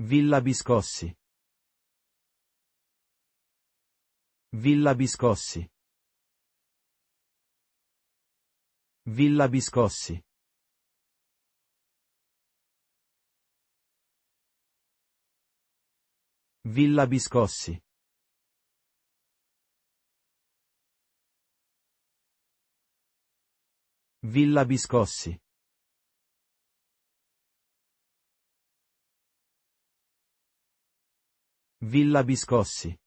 Villa Biscossi. Villa Biscossi. Villa Biscossi. Villa Biscossi. Villa Biscossi. Villa Biscossi.